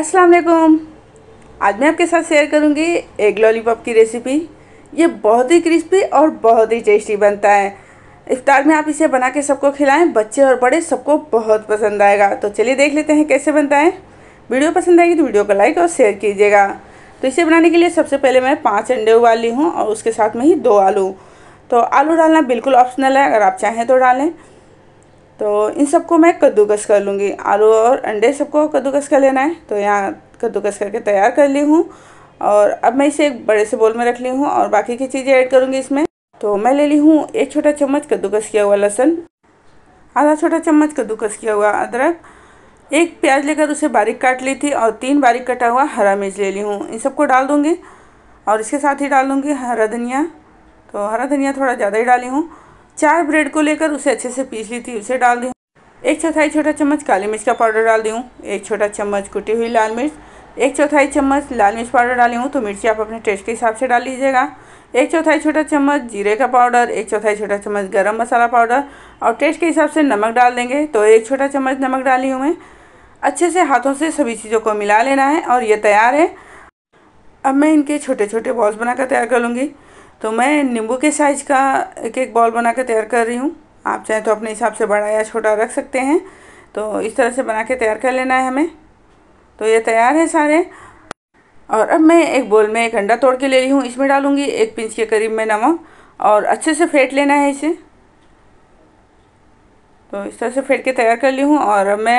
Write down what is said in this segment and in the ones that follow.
अस्सलाम वालेकुम आज मैं आपके साथ शेयर करूंगी एग लॉलीपॉप की रेसिपी ये बहुत ही क्रिस्पी और बहुत ही टेस्टी बनता है इफ्तार में आप इसे बना के सबको खिलाएं बच्चे और बड़े सबको बहुत पसंद आएगा तो चलिए देख लेते हैं कैसे बनता है वीडियो पसंद आएगी तो वीडियो को लाइक और शेयर कीजिएगा तो इसे बनाने के लिए सबसे पहले मैं पाँच अंडे उबाल ली हूँ और उसके साथ में ही दो आलू तो आलू डालना बिल्कुल ऑप्शनल है अगर आप चाहें तो डालें तो इन सबको मैं कद्दूकस कर लूँगी आलू और अंडे सबको कद्दूकस कर लेना है तो यहाँ कद्दूकस करके तैयार कर ली हूँ और अब मैं इसे एक बड़े से बोल में रख ली हूँ और बाकी की चीज़ें ऐड करूँगी इसमें तो मैं ले ली हूँ एक छोटा चम्मच कद्दूकस किया हुआ लहसुन आधा छोटा चम्मच कद्दूकस किया हुआ अदरक एक प्याज लेकर उसे बारीक काट ली थी और तीन बारीक कटा हुआ हरा मिर्च ले ली हूँ इन सबको डाल दूँगी और इसके साथ ही डाल दूँगी हरा धनिया तो हरा धनिया थोड़ा ज़्यादा ही डाली हूँ चार ब्रेड को लेकर उसे अच्छे से पीस ली थी उसे डाल दी एक चौथाई छोटा चम्मच काली मिर्च का पाउडर डाल दी एक छोटा चम्मच कुटी हुई लाल मिर्च एक चौथाई चम्मच लाल मिर्च पाउडर डाली हूँ तो मिर्ची आप अपने टेस्ट के हिसाब से डाल लीजिएगा एक चौथाई छोटा चम्मच जीरे का पाउडर एक चौथाई छोटा चम्मच गरम मसाला पाउडर और टेस्ट के हिसाब से नमक डाल देंगे तो एक छोटा चम्मच नमक डाली हूँ मैं अच्छे से हाथों से सभी चीज़ों को मिला लेना है और ये तैयार है अब मैं इनके छोटे छोटे बॉल्स बनाकर तैयार कर लूँगी तो मैं नींबू के साइज़ का एक एक बॉल बना कर तैयार कर रही हूँ आप चाहें तो अपने हिसाब से बड़ा या छोटा रख सकते हैं तो इस तरह से बना के तैयार कर लेना है हमें तो ये तैयार है सारे और अब मैं एक बोल में एक अंडा तोड़ के ले रही हूँ इसमें डालूँगी एक पिंच के करीब में नमक और अच्छे से फेंट लेना है इसे तो इस तरह से फेंट के तैयार कर ली हूँ और अब मैं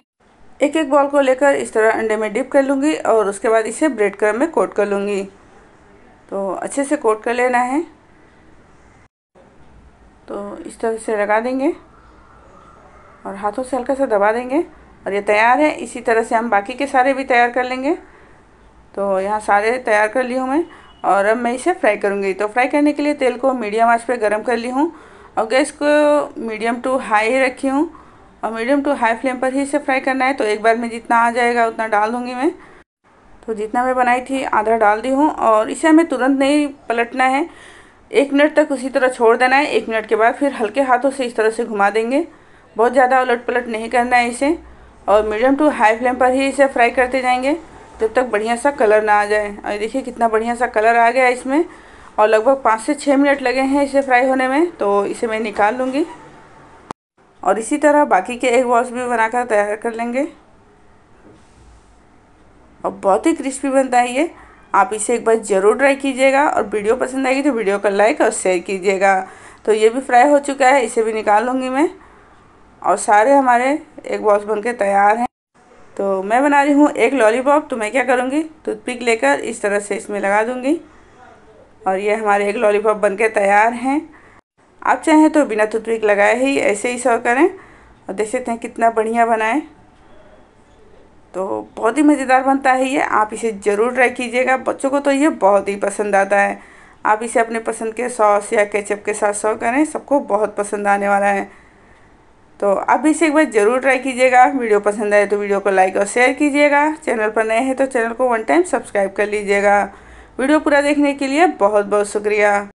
एक एक बॉल को लेकर इस तरह अंडे में डिप कर लूँगी और उसके बाद इसे ब्रेड क्रम में कोट कर लूँगी तो अच्छे से कोट कर लेना है तो इस तरह से लगा देंगे और हाथों से हल्का सा दबा देंगे और ये तैयार है इसी तरह से हम बाकी के सारे भी तैयार कर लेंगे तो यहाँ सारे तैयार कर ली हूँ मैं और अब मैं इसे फ्राई करूँगी तो फ्राई करने के लिए तेल को मीडियम आंच पे गरम कर ली हूँ और गैस को मीडियम टू हाई रखी हूँ और मीडियम टू हाई फ्लेम पर ही इसे फ्राई करना है तो एक बार में जितना आ जाएगा उतना डाल दूँगी मैं तो जितना मैं बनाई थी आधा डाल दी हूँ और इसे हमें तुरंत नहीं पलटना है एक मिनट तक उसी तरह छोड़ देना है एक मिनट के बाद फिर हल्के हाथों से इस तरह से घुमा देंगे बहुत ज़्यादा उलट पलट नहीं करना है इसे और मीडियम टू हाई फ्लेम पर ही इसे फ्राई करते जाएंगे जब तक बढ़िया सा कलर ना आ जाए और देखिए कितना बढ़िया सा कलर आ गया इसमें और लगभग पाँच से छः मिनट लगे हैं इसे फ्राई होने में तो इसे मैं निकाल लूँगी और इसी तरह बाकी के एग बॉल्स भी बनाकर तैयार कर लेंगे और बहुत ही क्रिस्पी बनता है ये आप इसे एक बार ज़रूर ट्राई कीजिएगा और वीडियो पसंद आएगी तो वीडियो को लाइक और शेयर कीजिएगा तो ये भी फ्राई हो चुका है इसे भी निकाल लूँगी मैं और सारे हमारे एक बॉक्स बन के तैयार हैं तो मैं बना रही हूँ एक लॉलीपॉप तो मैं क्या करूँगी टूथपिक लेकर इस तरह से इसमें लगा दूँगी और ये हमारे एक लॉलीपॉप बन के तैयार हैं आप चाहें तो बिना टूथपिक लगाए ही ऐसे ही सर्व करें और देख सकते हैं कितना बढ़िया बनाएँ तो बहुत ही मज़ेदार बनता है ये आप इसे ज़रूर ट्राई कीजिएगा बच्चों को तो ये बहुत ही पसंद आता है आप इसे अपने पसंद के सॉस या केचप के साथ सर्व करें सबको बहुत पसंद आने वाला है तो आप इसे एक बार ज़रूर ट्राई कीजिएगा वीडियो पसंद आए तो वीडियो को लाइक और शेयर कीजिएगा चैनल पर नए हैं तो चैनल को वन टाइम सब्सक्राइब कर लीजिएगा वीडियो पूरा देखने के लिए बहुत बहुत शुक्रिया